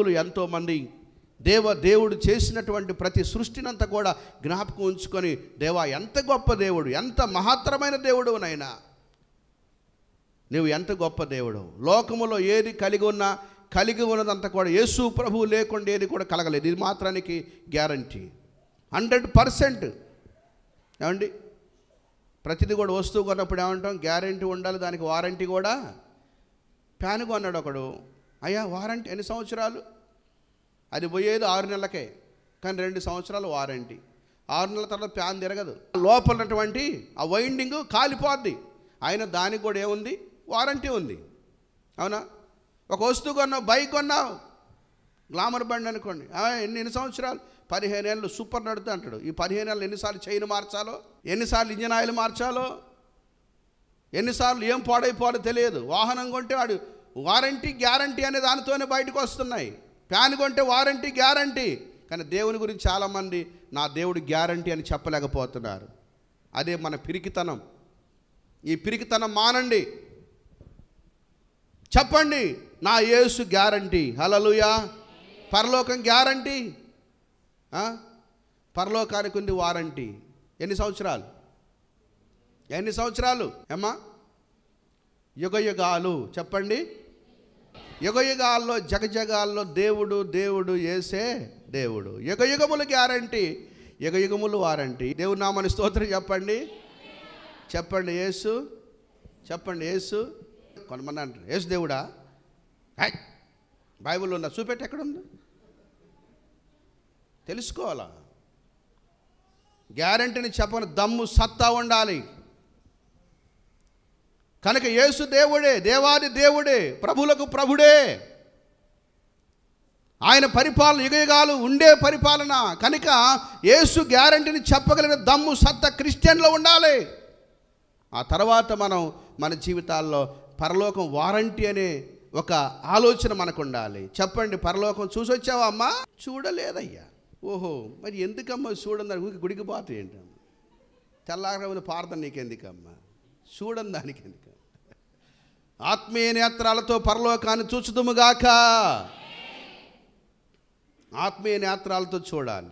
భక్తులు ఎంతోమంది దేవ దేవుడు చేసినటువంటి ప్రతి సృష్టినంత కూడా జ్ఞాపకం ఉంచుకొని దేవా ఎంత గొప్ప దేవుడు ఎంత మహత్తరమైన దేవుడు నైనా నువ్వు ఎంత గొప్ప దేవుడు లోకములో ఏది కలిగి ఉన్నా కలిగి ఉన్నదంతా కూడా యేసు ప్రభువు లేకుండా ఏది కూడా కలగలేదు ఇది మాత్రానికి గ్యారంటీ హండ్రెడ్ పర్సెంట్ ఏమండి ప్రతిదీ కూడా వస్తువు కొన్నప్పుడు ఏమంటాం గ్యారంటీ ఉండాలి దానికి వారంటీ కూడా ప్యాన్ కొన్నాడు ఒకడు అయ్యా వారంటీ ఎన్ని సంవత్సరాలు అది పోయేది ఆరు నెలలకే కానీ రెండు సంవత్సరాలు వారంటీ ఆరు నెలల తర్వాత ప్యాన్ తిరగదు లోపల ఉన్నటువంటి ఆ వైండింగ్ కాలిపోద్ది ఆయన దానికి కూడా ఏముంది వారంటీ ఉంది అవునా ఒక వస్తువు కొన్నావు బైక్ కొన్నావు గ్లామర్ బండి అనుకోండి ఎన్ని ఎన్ని సంవత్సరాలు పదిహేను ఏళ్ళు సూపర్ నడుతూ అంటాడు ఈ పదిహేను ఏళ్ళు ఎన్నిసార్లు చైన్ మార్చాలో ఎన్నిసార్లు ఇంజన్ ఆయిల్ మార్చాలో ఎన్నిసార్లు ఏం పాడైపోవాలో తెలియదు వాహనం కొంటే వాడు వారంటీ గ్యారంటీ అనే దానితోనే బయటకు వస్తున్నాయి ఫ్యాన్ కొంటే వారంటీ గ్యారంటీ కానీ దేవుని గురించి చాలామంది నా దేవుడు గ్యారంటీ అని చెప్పలేకపోతున్నారు అదే మన పిరికితనం ఈ పిరికితనం మానండి చెప్పండి నా యేసు గ్యారంటీ హలలుయా పరలోకం గ్యారంటీ పరలోకానికి ఉంది వారంటీ ఎన్ని సంవత్సరాలు ఎన్ని సంవత్సరాలు ఏమ్మా యుగ యుగాలు చెప్పండి యుగయుగాల్లో జగజగాల్లో దేవుడు దేవుడు ఏసే దేవుడు యుగయుగములు గ్యారంటీ యుగయుగములు వారంటీ దేవుడు నామని స్తోత్రం చెప్పండి చెప్పండి ఏసు చెప్పండి ఏసు కొంతమంది అంటారు యేసు దేవుడా హై బైబిల్ ఉందా చూపెట్టి ఎక్కడుంది తెలుసుకోవాలా గ్యారంటీని చెప్పని దమ్ము సత్తా ఉండాలి కనుక యేసు దేవుడే దేవాది దేవుడే ప్రభులకు ప్రభుడే ఆయన పరిపాలన యుగయుగాలు ఉండే పరిపాలన కనుక యేసు గ్యారంటీని చెప్పగలిగిన దమ్ము సత్త క్రిస్టియన్లో ఉండాలి ఆ తర్వాత మనం మన జీవితాల్లో పరలోకం వారంటీ అనే ఒక ఆలోచన మనకు ఉండాలి చెప్పండి పరలోకం చూసి వచ్చావా అమ్మా చూడలేదయ్యా ఓహో మరి ఎందుకమ్మా చూడందని గుడికి పోతాయి ఏంటమ్మా ఉంది పార్థం నీకెందుకమ్మా చూడని దానికి ఎందుకు ఆత్మీయ నేత్రాలతో పరలోకాన్ని చూచుదుముగాక ఆత్మీయ నేత్రాలతో చూడాలి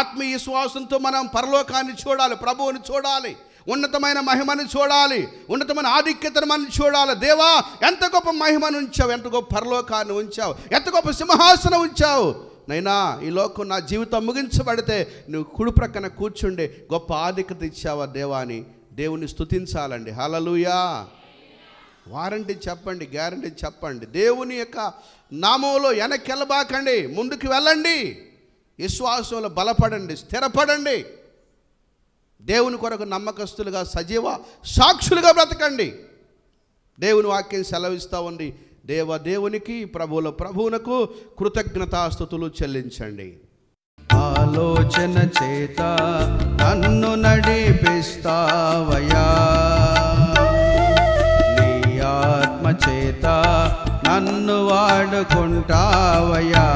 ఆత్మీయ విశ్వాసంతో మనం పరలోకాన్ని చూడాలి ప్రభువుని చూడాలి ఉన్నతమైన మహిమని చూడాలి ఉన్నతమైన ఆధిక్యతను మనం చూడాలి దేవా ఎంత గొప్ప మహిమను ఉంచావు ఎంత గొప్ప పరలోకాన్ని ఉంచావు ఎంత గొప్ప సింహాసనం ఉంచావు నైనా ఈ లోకం నా జీవితం ముగించబడితే నువ్వు కుడి ప్రక్కన కూర్చుండే గొప్ప ఆధిక్యత ఇచ్చావా దేవా అని దేవుని స్థుతించాలండి హలలుయా వారంటీ చెప్పండి గ్యారంటీ చెప్పండి దేవుని యొక్క నామంలో వెనక్కి వెళ్ళబాకండి ముందుకు వెళ్ళండి విశ్వాసంలో బలపడండి స్థిరపడండి దేవుని కొరకు నమ్మకస్తులుగా సజీవ సాక్షులుగా బ్రతకండి దేవుని వాక్యం సెలవిస్తూ ఉంది దేవ దేవునికి ప్రభువుల ప్రభువునకు కృతజ్ఞతాస్థుతులు చెల్లించండి ఆలోచన చేత నన్ను వాడుకుంటావయ్యా